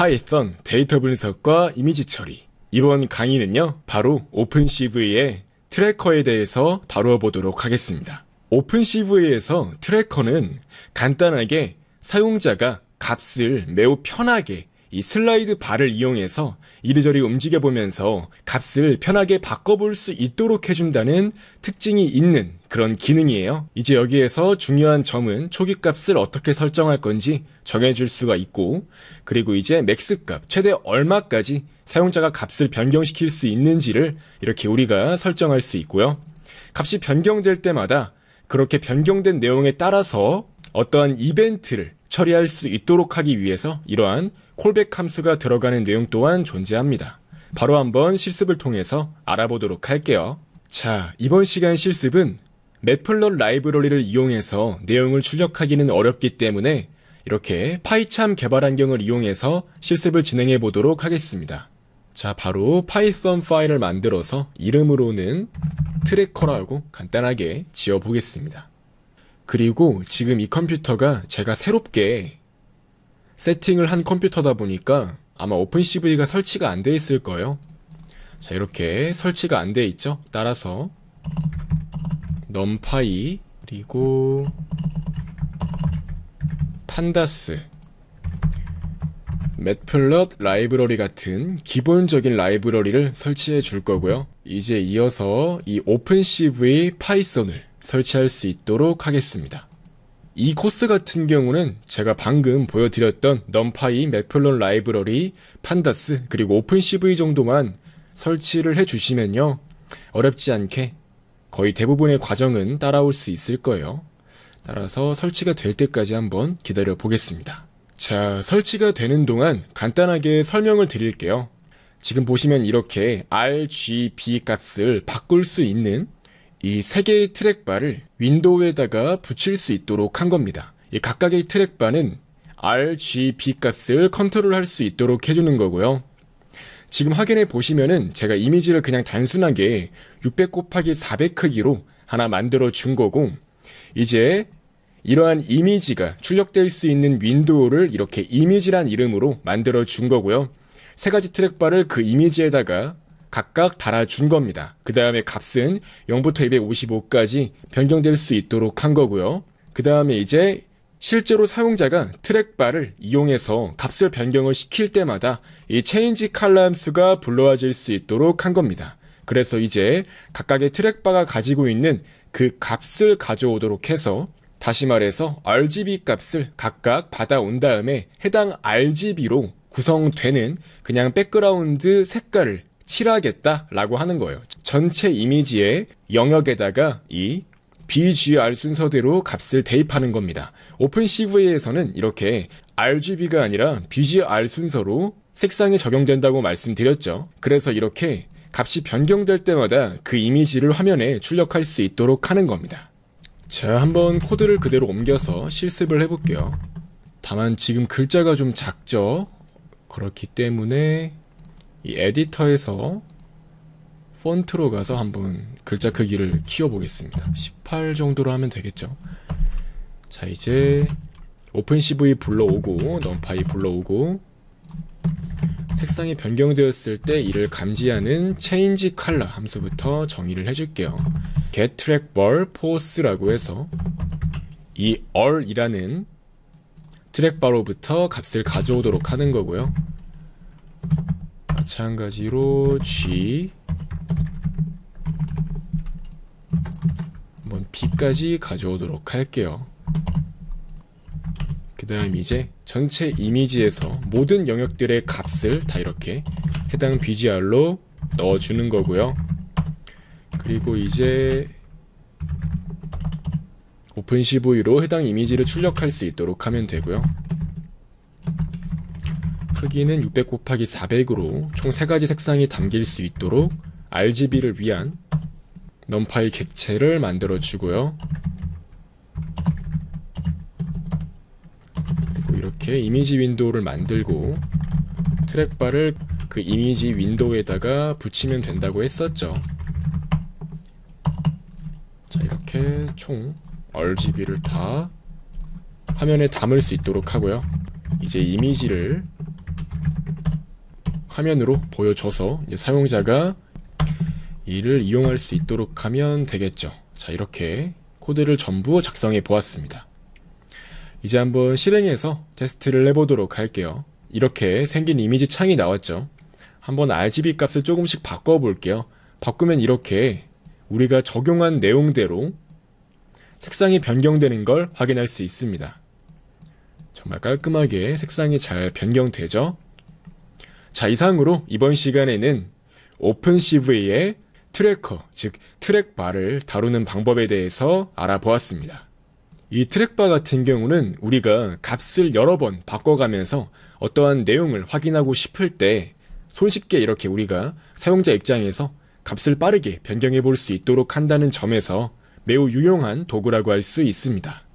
파이썬, 데이터 분석과 이미지 처리. 이번 강의는요, 바로 오픈CV의 트래커에 대해서 다루어 보도록 하겠습니다. 오픈CV에서 트래커는 간단하게 사용자가 값을 매우 편하게 이 슬라이드 바를 이용해서 이리저리 움직여보면서 값을 편하게 바꿔볼 수 있도록 해준다는 특징이 있는 그런 기능이에요. 이제 여기에서 중요한 점은 초기 값을 어떻게 설정할 건지 정해줄 수가 있고, 그리고 이제 맥스 값, 최대 얼마까지 사용자가 값을 변경시킬 수 있는지를 이렇게 우리가 설정할 수 있고요. 값이 변경될 때마다 그렇게 변경된 내용에 따라서 어떠한 이벤트를 처리할 수 있도록 하기 위해서 이러한 콜백 함수가 들어가는 내용 또한 존재합니다. 바로 한번 실습을 통해서 알아보도록 할게요. 자, 이번 시간 실습은 맵플럿 라이브러리를 이용해서 내용을 출력하기는 어렵기 때문에 이렇게 파이참 개발 환경을 이용해서 실습을 진행해 보도록 하겠습니다. 자, 바로 파이썬 파일을 만들어서 이름으로는 트래커라고 간단하게 지어 보겠습니다. 그리고 지금 이 컴퓨터가 제가 새롭게 세팅을 한 컴퓨터다 보니까 아마 오픈CV가 설치가 안 돼 있을 거예요. 자 이렇게 설치가 안 돼 있죠. 따라서 numpy 그리고 판다스 매플럿 라이브러리 같은 기본적인 라이브러리를 설치해 줄 거고요. 이제 이어서 이 오픈CV 파이썬을 설치할 수 있도록 하겠습니다. 이 코스 같은 경우는 제가 방금 보여드렸던 넘파이, 맥플론 라이브러리, 판다스, 그리고 오픈CV 정도만 설치를 해주시면요. 어렵지 않게 거의 대부분의 과정은 따라올 수 있을 거예요. 따라서 설치가 될 때까지 한번 기다려 보겠습니다. 자, 설치가 되는 동안 간단하게 설명을 드릴게요. 지금 보시면 이렇게 RGB 값을 바꿀 수 있는 이세 개의 트랙바를 윈도우에다가 붙일 수 있도록 한 겁니다. 각각의 트랙바는 R, G, B 값을 컨트롤할 수 있도록 해주는 거고요. 지금 확인해 보시면은 제가 이미지를 그냥 단순하게 600 곱하기 400 크기로 하나 만들어 준 거고 이제 이러한 이미지가 출력될 수 있는 윈도우를 이렇게 이미지란 이름으로 만들어 준 거고요. 세 가지 트랙바를 그 이미지에다가 각각 달아준 겁니다. 그 다음에 값은 0부터 255까지 변경될 수 있도록 한 거고요. 그 다음에 이제 실제로 사용자가 트랙바를 이용해서 값을 변경을 시킬 때마다 이 체인지 칼럼 수가 불러와질 수 있도록 한 겁니다. 그래서 이제 각각의 트랙바가 가지고 있는 그 값을 가져오도록 해서 다시 말해서 RGB 값을 각각 받아온 다음에 해당 RGB로 구성되는 그냥 백그라운드 색깔을 칠하겠다라고 하는 거예요. 전체 이미지의 영역에다가 이 BGR 순서대로 값을 대입하는 겁니다. 오픈CV에서는 이렇게 RGB가 아니라 BGR 순서로 색상이 적용된다고 말씀드렸죠. 그래서 이렇게 값이 변경될 때마다 그 이미지를 화면에 출력할 수 있도록 하는 겁니다. 자, 한번 코드를 그대로 옮겨서 실습을 해볼게요. 다만 지금 글자가 좀 작죠? 그렇기 때문에 이 에디터에서 폰트로 가서 한번 글자 크기를 키워보겠습니다. 18 정도로 하면 되겠죠. 자 이제 o p e n c v 불러오고 NumPy 불러오고 색상이 변경되었을 때 이를 감지하는 change color 함수부터 정의를 해줄게요. getTrackBall force라고 해서 이 all이라는 트랙 바로부터 값을 가져오도록 하는 거고요. 마찬가지로 G 한번 B까지 가져오도록 할게요. 그 다음 이제 전체 이미지에서 모든 영역들의 값을 다 이렇게 해당 BGR로 넣어주는 거고요. 그리고 이제 오픈 CV로 해당 이미지를 출력할 수 있도록 하면 되고요. 크기는 600 곱하기 400으로 총 3가지 색상이 담길 수 있도록 RGB를 위한 넘파이 객체를 만들어 주고요. 그리고 이렇게 이미지 윈도우를 만들고 트랙바를 그 이미지 윈도우에다가 붙이면 된다고 했었죠. 자, 이렇게 총 RGB를 다 화면에 담을 수 있도록 하고요. 이제 이미지를 화면으로 보여줘서 사용자가 이를 이용할 수 있도록 하면 되겠죠. 자 이렇게 코드를 전부 작성해 보았습니다. 이제 한번 실행해서 테스트를 해보도록 할게요. 이렇게 생긴 이미지 창이 나왔죠. 한번 RGB 값을 조금씩 바꿔볼게요. 바꾸면 이렇게 우리가 적용한 내용대로 색상이 변경되는 걸 확인할 수 있습니다. 정말 깔끔하게 색상이 잘 변경되죠? 자, 이상으로 이번 시간에는 오픈CV의 트래커, 즉 트랙바를 다루는 방법에 대해서 알아보았습니다. 이 트랙바 같은 경우는 우리가 값을 여러 번 바꿔가면서 어떠한 내용을 확인하고 싶을 때 손쉽게 이렇게 우리가 사용자 입장에서 값을 빠르게 변경해 볼 수 있도록 한다는 점에서 매우 유용한 도구라고 할 수 있습니다.